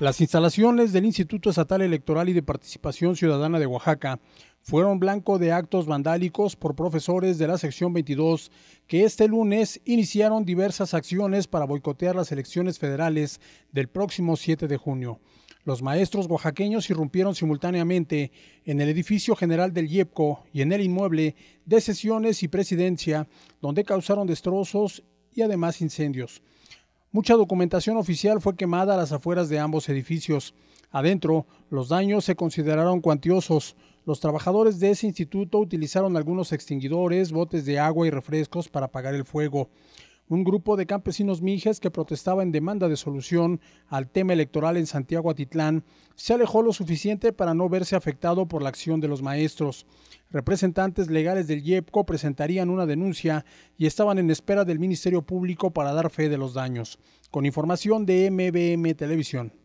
Las instalaciones del Instituto Estatal Electoral y de Participación Ciudadana de Oaxaca fueron blanco de actos vandálicos por profesores de la sección 22 que este lunes iniciaron diversas acciones para boicotear las elecciones federales del próximo 7 de junio. Los maestros oaxaqueños irrumpieron simultáneamente en el edificio general del IEPCO y en el inmueble de sesiones y presidencia, donde causaron destrozos y además incendios. Mucha documentación oficial fue quemada a las afueras de ambos edificios. Adentro, los daños se consideraron cuantiosos. Los trabajadores de ese instituto utilizaron algunos extinguidores, botes de agua y refrescos para apagar el fuego un grupo de campesinos mijes que protestaba en demanda de solución al tema electoral en Santiago Atitlán se alejó lo suficiente para no verse afectado por la acción de los maestros. Representantes legales del IEPCO presentarían una denuncia y estaban en espera del Ministerio Público para dar fe de los daños. Con información de MBM Televisión.